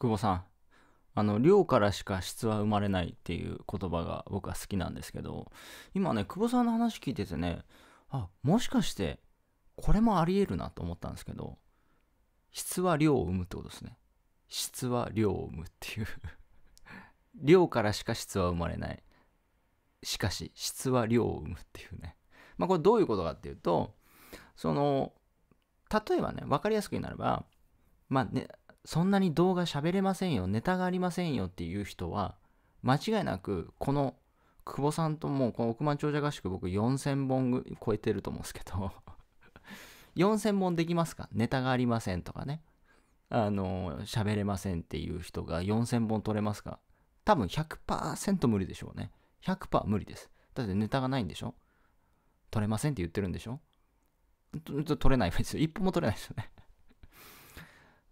久保さんあの量からしか質は生まれないっていう言葉が僕は好きなんですけど今ね久保さんの話聞いててねあもしかしてこれもありえるなと思ったんですけど質は量を生むってことですね質は量を生むっていう量 からしか質は生まれないしかし質は量を生むっていうねまあこれどういうことかっていうとその例えばね分かりやすくなればまあねそんなに動画喋れませんよネタがありませんよっていう人は間違いなくこの久保さんともうこの億万長者合宿僕4000本超えてると思うんですけど4000 本できますかネタがありませんとかねあの喋れませんっていう人が4000本取れますか多分100%無理でしょうね100%無理ですだってネタがないんでしょ取れませんって言ってるんでしょ取れないですよ一本も取れないですよね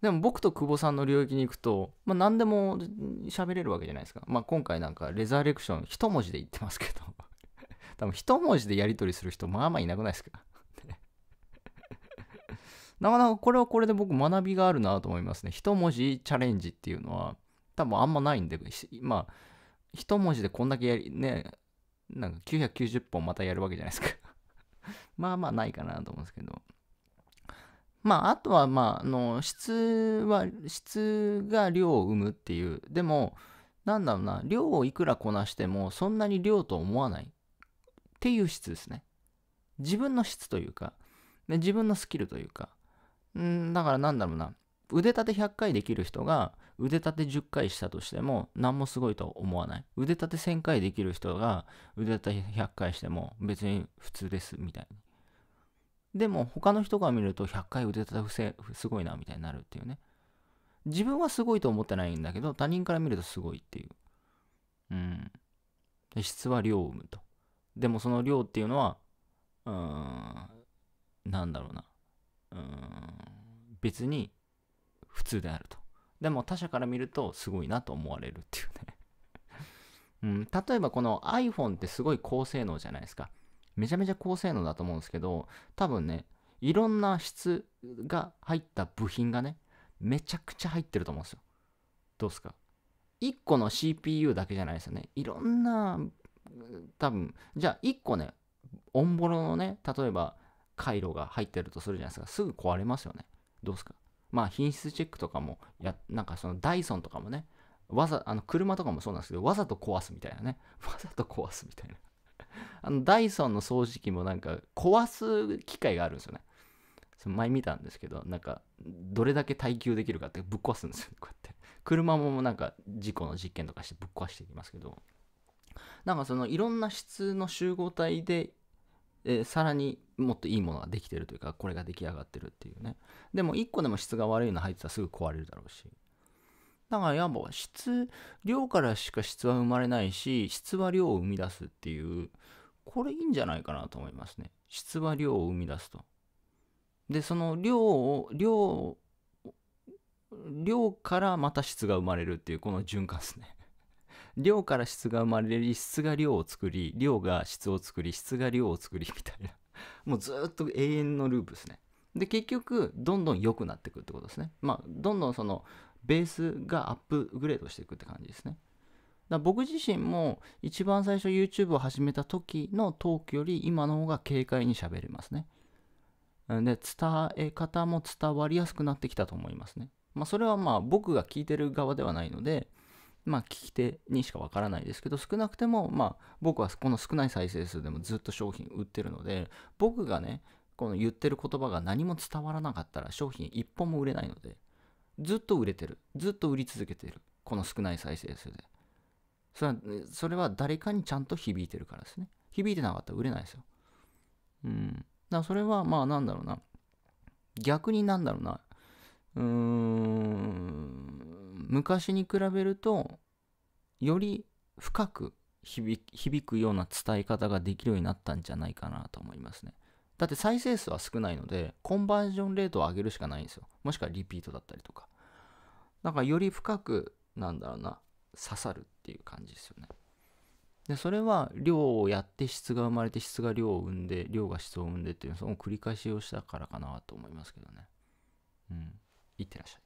でも僕と久保さんの領域に行くと、まあ、何でも喋れるわけじゃないですか。まあ、今回なんか、レザーレクション、一文字で言ってますけど、多分一文字でやり取りする人、まあまあいなくないですか。なかなかこれはこれで僕学びがあるなと思いますね。一文字チャレンジっていうのは、多分あんまないんで、まあ、一文字でこんだけやり、ね、なんか990本またやるわけじゃないですか まあまあないかなと思うんですけど。まあ、あとは、まあ、あの質は質が量を生むっていうでもなんだろうな量をいくらこなしてもそんなに量と思わないっていう質ですね自分の質というかね、自分のスキルというかんだからなんだろうな腕立て100回できる人が腕立て10回したとしても何もすごいとは思わない腕立て1000回できる人が腕立て100回しても別に普通ですみたいなでも他の人が見ると100回腕立て伏せすごいなみたいになるっていうね。自分はすごいと思ってないんだけど他人から見るとすごいっていう。うん。質は量を生むと。でもその量っていうのは、うーん、なんだろうな。うーん、別に普通であると。でも他者から見るとすごいなと思われるっていうねうん、例えばこの iPhone ってすごい高性能じゃないですか。めちゃめちゃ高性能だと思うんですけど、多分ね、いろんな質が入った部品がね、めちゃくちゃ入ってると思うんですよ。どうですか ?1 個の CPU だけじゃないですよね。いろんな、多分、じゃあ1個ね、オンボロのね、例えば回路が入ってるとするじゃないですか。すぐ壊れますよね。どうですかまあ品質チェックとかも、や、なんかそのダイソンとかもね、わざ、あの車とかもそうなんですけど、わざと壊すみたいなね。わざと壊すみたいなあのダイソンの掃除機もなんか壊す機械があるんですよね。その前見たんですけど、なんかどれだけ耐久できるかってぶっ壊すんですよ、こうやって。車もなんか事故の実験とかしてぶっ壊していきますけど、なんかそのいろんな質の集合体で、えー、さらにもっといいものができてるというか、これが出来上がってるっていうね。でも1個でも質が悪いの入ってたらすぐ壊れるだろうし。だからやっぱ質量からしか質は生まれないし質は量を生み出すっていうこれいいんじゃないかなと思いますね。質は量を生み出すと。で、その量を、量、量からまた質が生まれるっていうこの循環ですね。量から質が生まれる質が量を作り量が質を作り質が量を作りみたいなもうずっと永遠のループですねで結局どんどん良くなっていくってことですねまあどんどんそのベースがアップグレードしていくって感じですねだ僕自身も一番最初 YouTube を始めた時のトークより今の方が軽快に喋れますね。で、伝え方も伝わりやすくなってきたと思いますね。まあ、それはまあ僕が聞いてる側ではないので、まあ、聞き手にしかわからないですけど、少なくても、まあ、僕はこの少ない再生数でもずっと商品売ってるので、僕がね、この言ってる言葉が何も伝わらなかったら商品一本も売れないので、ずっと売れてる。ずっと売り続けてる。この少ない再生数で。それは、それは誰かにちゃんと響いてるからですね。響いてなかったら売れないですよ。うん。だからそれは、まあなんだろうな。逆になんだろうな。うーん。昔に比べると、より深く響くような伝え方ができるようになったんじゃないかなと思いますね。だって再生数は少ないので、コンバージョンレートを上げるしかないんですよ。もしくはリピートだったりとか。だからより深く、なんだろうな、刺さるっていう感じですよね。でそれは量をやって質が生まれて質が量を生んで量が質を生んでっていうその繰り返しをしたからかなと思いますけどね。うん。いってらっしゃい。